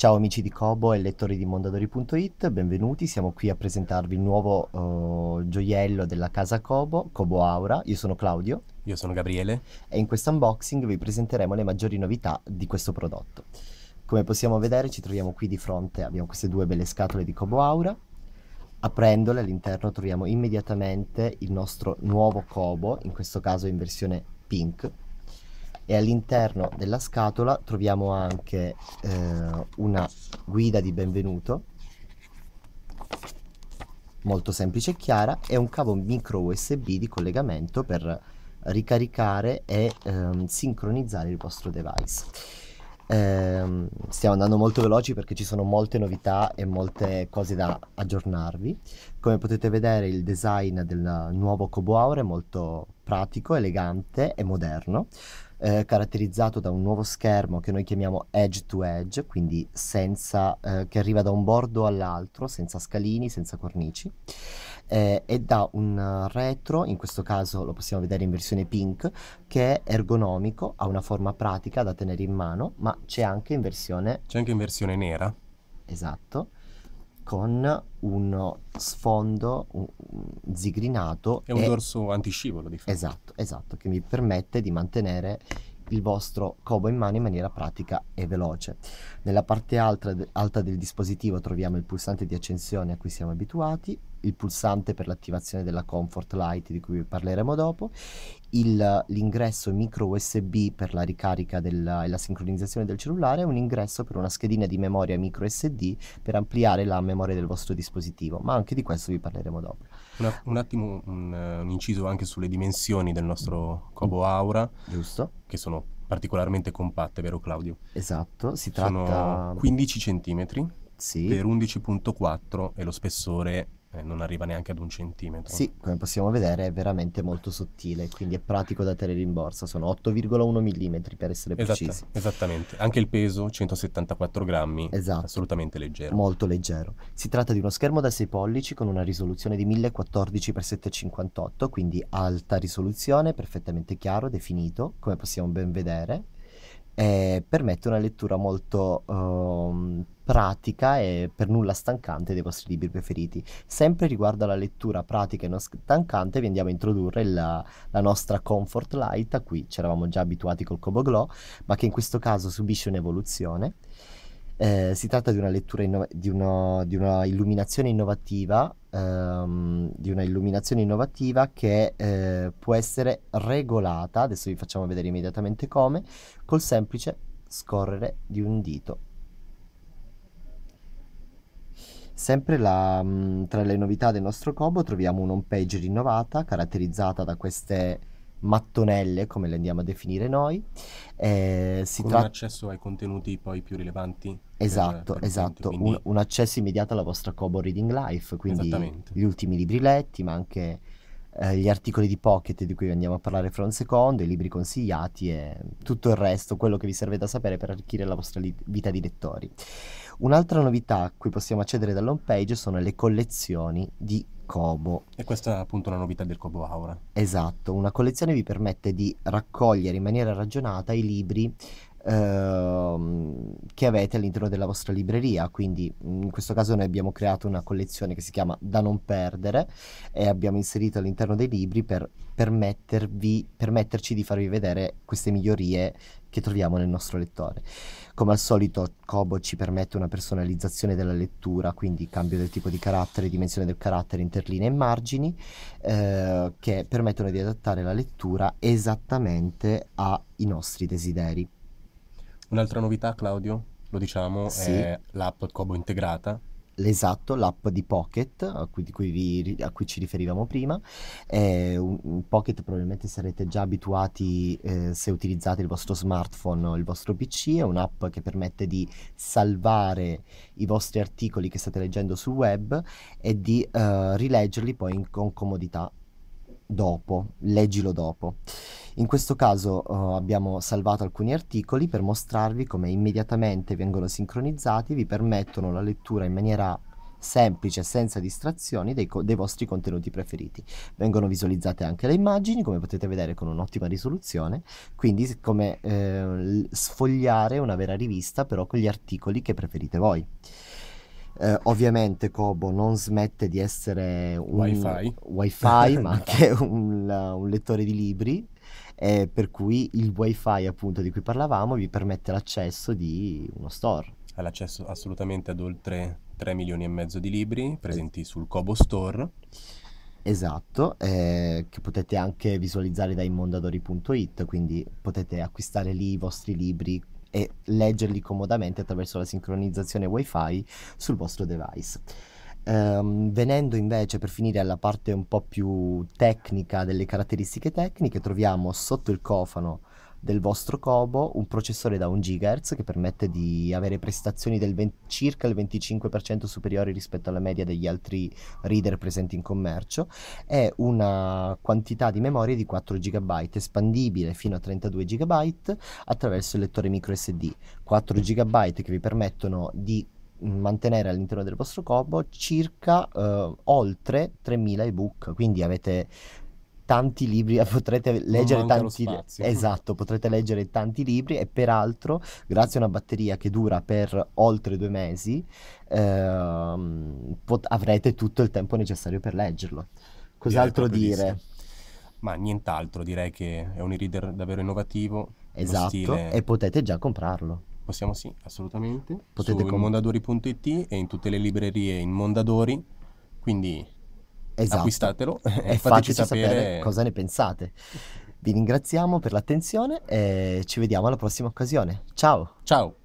Ciao amici di Kobo e lettori di Mondadori.it, benvenuti, siamo qui a presentarvi il nuovo uh, gioiello della casa Kobo, Kobo Aura, io sono Claudio. Io sono Gabriele. E in questo unboxing vi presenteremo le maggiori novità di questo prodotto. Come possiamo vedere ci troviamo qui di fronte, abbiamo queste due belle scatole di Kobo Aura, aprendole all'interno troviamo immediatamente il nostro nuovo Kobo, in questo caso in versione pink, e all'interno della scatola troviamo anche eh, una guida di benvenuto molto semplice e chiara e un cavo micro USB di collegamento per ricaricare e ehm, sincronizzare il vostro device. Ehm, stiamo andando molto veloci perché ci sono molte novità e molte cose da aggiornarvi. Come potete vedere il design del nuovo Coboaur è molto pratico, elegante e moderno eh, caratterizzato da un nuovo schermo che noi chiamiamo edge to edge, quindi senza, eh, che arriva da un bordo all'altro, senza scalini, senza cornici, eh, e da un retro, in questo caso lo possiamo vedere in versione pink, che è ergonomico, ha una forma pratica da tenere in mano, ma c'è anche in versione... C'è anche in versione nera. Esatto con uno sfondo zigrinato. E un e... dorso antiscivolo, di fatto. Esatto, esatto, che mi permette di mantenere il vostro cobo in mano in maniera pratica e veloce. Nella parte alta, alta del dispositivo troviamo il pulsante di accensione a cui siamo abituati, il pulsante per l'attivazione della Comfort Light di cui parleremo dopo, il, l'ingresso micro USB per la ricarica della, e la sincronizzazione del cellulare e un ingresso per una schedina di memoria micro SD per ampliare la memoria del vostro dispositivo, ma anche di questo vi parleremo dopo. Una, un attimo un, un, inciso anche sulle dimensioni del nostro Cobo mm. Aura, Giusto. che sono particolarmente compatte, vero Claudio? Esatto, si tratta... Sono 15 cm. Sì. per 11.4 e lo spessore eh, non arriva neanche ad un centimetro. Sì, come possiamo vedere è veramente molto sottile, quindi è pratico da tenere in borsa, sono 8,1 mm per essere Esatta, precisi. Esattamente, anche il peso 174 grammi, esatto. assolutamente leggero. Molto leggero. Si tratta di uno schermo da 6 pollici con una risoluzione di 1014x758, quindi alta risoluzione, perfettamente chiaro, definito, come possiamo ben vedere eh, permette una lettura molto eh, pratica e per nulla stancante dei vostri libri preferiti. Sempre riguardo alla lettura pratica e non stancante vi andiamo a introdurre la, la nostra Comfort Light, a cui ci eravamo già abituati col Kobo Glow, ma che in questo caso subisce un'evoluzione. Eh, si tratta di una lettura inno- di, uno, di, una illuminazione innovativa ehm, di una illuminazione innovativa che eh, può essere regolata, adesso vi facciamo vedere immediatamente come, col semplice scorrere di un dito. Sempre la, mm, tra le novità del nostro Cobo troviamo un'home page rinnovata, caratterizzata da queste mattonelle, come le andiamo a definire noi. Eh, si Con trat- un accesso ai contenuti poi più rilevanti. Esatto, per, per esatto, quindi... un, un, accesso immediato alla vostra Cobo Reading Life, quindi gli ultimi libri letti, ma anche eh, gli articoli di Pocket di cui andiamo a parlare fra un secondo, i libri consigliati e tutto il resto, quello che vi serve da sapere per arricchire la vostra li- vita di lettori. Un'altra novità a cui possiamo accedere dall'home page sono le collezioni di Kobo. E questa è appunto la novità del Kobo Aura. Esatto, una collezione vi permette di raccogliere in maniera ragionata i libri Ehm, che avete all'interno della vostra libreria. Quindi mm, in questo caso noi abbiamo creato una collezione che si chiama Da non perdere e abbiamo inserito all'interno dei libri per permetterci di farvi vedere queste migliorie che troviamo nel nostro lettore. Come al solito Kobo ci permette una personalizzazione della lettura, quindi cambio del tipo di carattere, dimensione del carattere, interlinee e margini, eh, che permettono di adattare la lettura esattamente ai nostri desideri. Un'altra novità, Claudio, lo diciamo, sì. è l'app Cobo integrata. Esatto, l'app di Pocket a cui, di cui vi, a cui ci riferivamo prima. Un, un Pocket probabilmente sarete già abituati eh, se utilizzate il vostro smartphone o il vostro PC, è un'app che permette di salvare i vostri articoli che state leggendo sul web e di eh, rileggerli poi in, con comodità dopo, leggilo dopo. In questo caso uh, abbiamo salvato alcuni articoli per mostrarvi come immediatamente vengono sincronizzati e vi permettono la lettura in maniera semplice, senza distrazioni, dei, co- dei, vostri contenuti preferiti. Vengono visualizzate anche le immagini, come potete vedere con un'ottima risoluzione, quindi come eh, sfogliare una vera rivista, però con gli articoli che preferite voi. Eh, ovviamente Kobo non smette di essere un wifi, wifi ma anche un, un lettore di libri eh, per cui il wifi appunto di cui parlavamo vi permette l'accesso di uno store. Ha l'accesso assolutamente ad oltre 3 milioni e mezzo di libri presenti sul Kobo Store. Esatto, eh, che potete anche visualizzare da immondadori.it, quindi potete acquistare lì i vostri libri e leggerli comodamente attraverso la sincronizzazione wifi sul vostro device. Um, venendo invece per finire alla parte un po' più tecnica delle caratteristiche tecniche, troviamo sotto il cofano del vostro cobo un processore da 1 GHz che permette di avere prestazioni del 20, circa il 25% superiori rispetto alla media degli altri reader presenti in commercio e una quantità di memoria di 4 GB espandibile fino a 32 GB attraverso il lettore micro SD 4 GB che vi permettono di mantenere all'interno del vostro combo circa eh, oltre 3000 ebook, quindi avete tanti libri, potrete leggere tanti Esatto, potrete leggere tanti libri e peraltro, grazie a una batteria che dura per oltre due mesi, ehm, pot- avrete tutto il tempo necessario per leggerlo. Cos'altro dire? Ma nient'altro, direi che è un e-reader davvero innovativo. Esatto, stile... e potete già comprarlo. Possiamo sì, assolutamente. Potete su com- mondadori.it e in tutte le librerie in Mondadori, quindi esatto. acquistatelo e, e fateci, sapere... sapere cosa ne pensate. Vi ringraziamo per l'attenzione e ci vediamo alla prossima occasione. Ciao! Ciao!